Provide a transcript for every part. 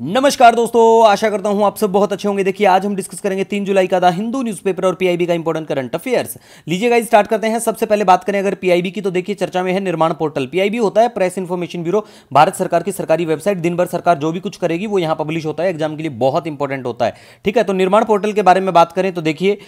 नमस्कार दोस्तों आशा करता हूं आप सब बहुत अच्छे होंगे देखिए आज हम डिस्कस करेंगे तीन जुलाई का द हिंदू न्यूज़पेपर और पीआईबी का इंपॉर्टेंट करंट अफेयर्स लीजिएगा स्टार्ट करते हैं सबसे पहले बात करें अगर पीआईबी की तो देखिए चर्चा में है निर्माण पोर्टल पीआईबी होता है प्रेस इन्फॉर्मेशन ब्यूरो भारत सरकार की सरकारी वेबसाइट दिन भर सरकार जो भी कुछ करेगी वो यहाँ पब्लिश होता है एग्जाम के लिए बहुत इंपॉर्टेंट होता है ठीक है तो निर्माण पोर्टल के बारे में बात करें तो देखिए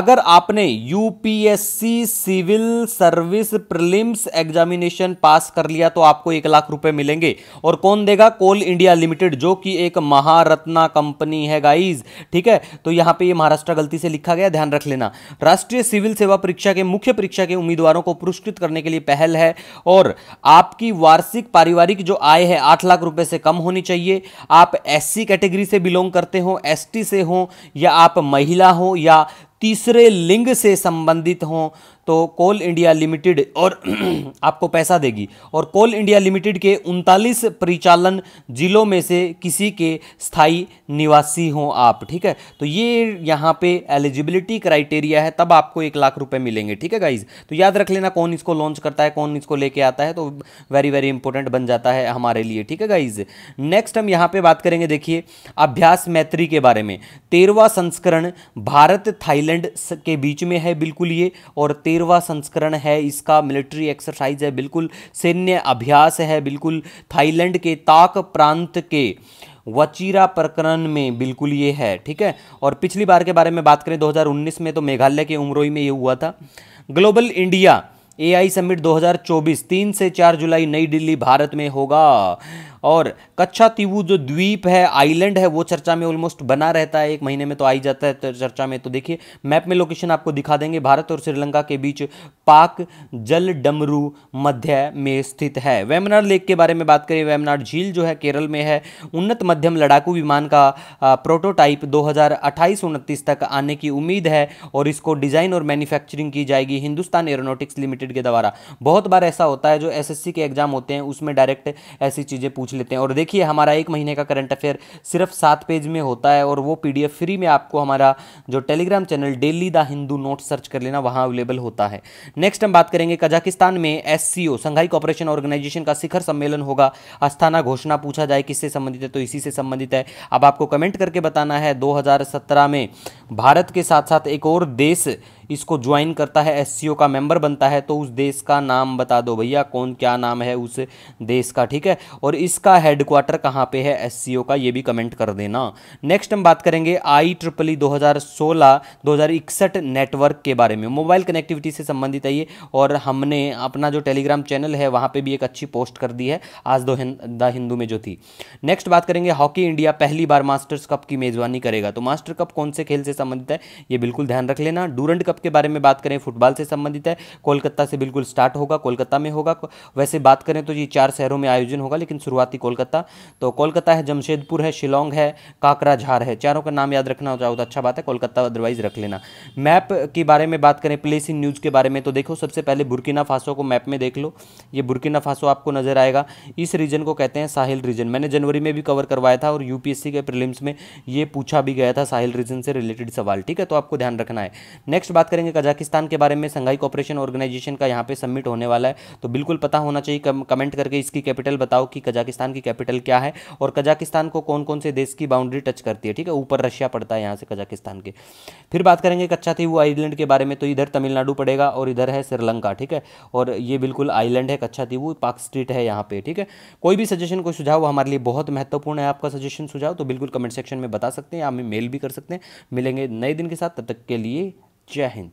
अगर आपने UPSC civil service prelims examination pass कर लिया तो आपको एक लाख रुपए मिलेंगे और कौन देगा कोल इंडिया लिमिटेड जो कि एक महारत्ना कंपनी है गाइज ठीक है तो यहां पे ये महाराष्ट्र गलती से लिखा गया ध्यान रख लेना राष्ट्रीय सिविल सेवा परीक्षा के मुख्य परीक्षा के उम्मीदवारों को पुरस्कृत करने के लिए पहल है और आपकी वार्षिक पारिवारिक जो आय है आठ लाख रुपए से कम होनी चाहिए आप एस कैटेगरी से बिलोंग करते हो एस से हो या आप महिला हो या तीसरे लिंग से संबंधित हों तो कोल इंडिया लिमिटेड और आपको पैसा देगी और कोल इंडिया लिमिटेड के उनतालीस परिचालन जिलों में से किसी के स्थायी निवासी हों आप ठीक है तो ये यहाँ पे एलिजिबिलिटी क्राइटेरिया है तब आपको एक लाख रुपए मिलेंगे ठीक है गाइज तो याद रख लेना कौन इसको लॉन्च करता है कौन इसको लेके आता है तो वेरी वेरी इंपॉर्टेंट बन जाता है हमारे लिए ठीक है गाइज नेक्स्ट हम यहाँ पर बात करेंगे देखिए अभ्यास मैत्री के बारे में तेरवा संस्करण भारत थाईलैंड के बीच में है बिल्कुल ये और तेरह तेरहवा संस्करण है इसका मिलिट्री एक्सरसाइज है बिल्कुल सैन्य अभ्यास है बिल्कुल थाईलैंड के ताक प्रांत के वचीरा प्रकरण में बिल्कुल ये है ठीक है और पिछली बार के बारे में बात करें 2019 में तो मेघालय के उमरोई में ये हुआ था ग्लोबल इंडिया एआई समिट 2024 तीन से चार जुलाई नई दिल्ली भारत में होगा और कच्छा तिवू जो द्वीप है आइलैंड है वो चर्चा में ऑलमोस्ट बना रहता है एक महीने में तो आई जाता है तो चर्चा में तो देखिए मैप में लोकेशन आपको दिखा देंगे भारत और श्रीलंका के बीच पाक जल डमरू मध्य में स्थित है वेमनार लेक के बारे में बात करें वेमनार झील जो है केरल में है उन्नत मध्यम लड़ाकू विमान का प्रोटोटाइप दो हज़ार तक आने की उम्मीद है और इसको डिज़ाइन और मैन्युफैक्चरिंग की जाएगी हिंदुस्तान एयरोनोटिक्स लिमिटेड के द्वारा बहुत बार ऐसा होता है जो एस के एग्जाम होते हैं उसमें डायरेक्ट ऐसी चीज़ें पूछ पूछ लेते हैं और देखिए हमारा एक महीने का करंट अफेयर सिर्फ सात पेज में होता है और वो पी फ्री में आपको हमारा जो Telegram channel daily the Hindu note search कर लेना वहाँ अवेलेबल होता है नेक्स्ट हम बात करेंगे कजाकिस्तान में एस संघाई कॉपरेशन ऑर्गेनाइजेशन का शिखर सम्मेलन होगा अस्थाना घोषणा पूछा जाए किससे संबंधित है तो इसी से संबंधित है अब आपको कमेंट करके बताना है दो में भारत के साथ साथ एक और देश इसको ज्वाइन करता है एस का मेंबर बनता है तो उस देश का नाम बता दो भैया कौन क्या नाम है उस देश का ठीक है और इसका हेडक्वार्टर कहाँ पर है एस का ये भी कमेंट कर देना नेक्स्ट हम बात करेंगे आई ट्रिपल ई दो नेटवर्क के बारे में मोबाइल कनेक्टिविटी से संबंधित है ये और हमने अपना जो टेलीग्राम चैनल है वहाँ पर भी एक अच्छी पोस्ट कर दी है आज दो द हिंदू में जो थी नेक्स्ट बात करेंगे हॉकी इंडिया पहली बार मास्टर्स कप की मेज़बानी करेगा तो मास्टर कप कौन से खेल से संबंधित है ये बिल्कुल ध्यान रख लेना डूरंड कप कप के बारे में बात करें फुटबॉल से संबंधित है कोलकाता से बिल्कुल स्टार्ट होगा कोलकाता में होगा वैसे बात करें तो ये चार शहरों में आयोजन होगा लेकिन शुरुआती कोलकाता तो कोलकाता है जमशेदपुर है शिलोंग है काकराझार है चारों का नाम याद रखना हो जाओ तो अच्छा बात है कोलकाता अदरवाइज रख लेना मैप के बारे में बात करें प्लेस इन न्यूज़ के बारे में तो देखो सबसे पहले बुरकिना फासो को मैप में देख लो ये बुरकिना फासो आपको नजर आएगा इस रीजन को कहते हैं साहिल रीजन मैंने जनवरी में भी कवर करवाया था और यूपीएससी के प्रिलिम्स में ये पूछा भी गया था साहिल रीजन से रिलेटेड सवाल ठीक है तो आपको ध्यान रखना है नेक्स्ट बात बात करेंगे कजाकिस्तान के बारे में संघाई कॉपरेशन ऑर्गेनाइजेशन का यहाँ पे सबमिट होने वाला है तो बिल्कुल पता होना चाहिए कम, कमेंट करके इसकी कैपिटल बताओ कि कजाकिस्तान की कैपिटल क्या है और कजाकिस्तान को कौन कौन से देश की बाउंड्री टच करती है ठीक है ऊपर रशिया पड़ता है यहाँ से कजाकिस्तान के फिर बात करेंगे कच्चा थी वो आइलैंड के बारे में तो इधर तमिलनाडु पड़ेगा और इधर है श्रीलंका ठीक है और ये बिल्कुल आइलैंड है कच्चा थी वो पाक स्ट्रीट है यहाँ पे ठीक है कोई भी सजेशन कोई सुझाव हमारे लिए बहुत महत्वपूर्ण है आपका सजेशन सुझाव तो बिल्कुल कमेंट सेक्शन में बता सकते हैं या हमें मेल भी कर सकते हैं मिलेंगे नए दिन के साथ तब तक के लिए Jai Hind.